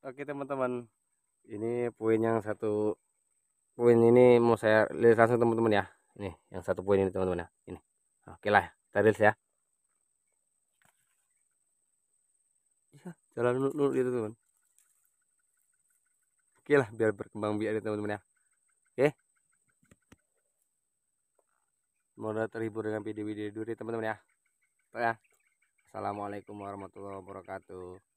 Oke teman-teman, ini poin yang satu poin ini mau saya lihat langsung teman-teman ya. Ini yang satu poin ini teman-teman ya. Ini. Oke lah, kita lihat ya. Iya, jalan dulu gitu teman. Oke lah, biar berkembang biar teman-teman ya. Oke. Semoga terhibur dengan video-video duri teman-teman ya. Oke ya. Assalamualaikum warahmatullahi wabarakatuh.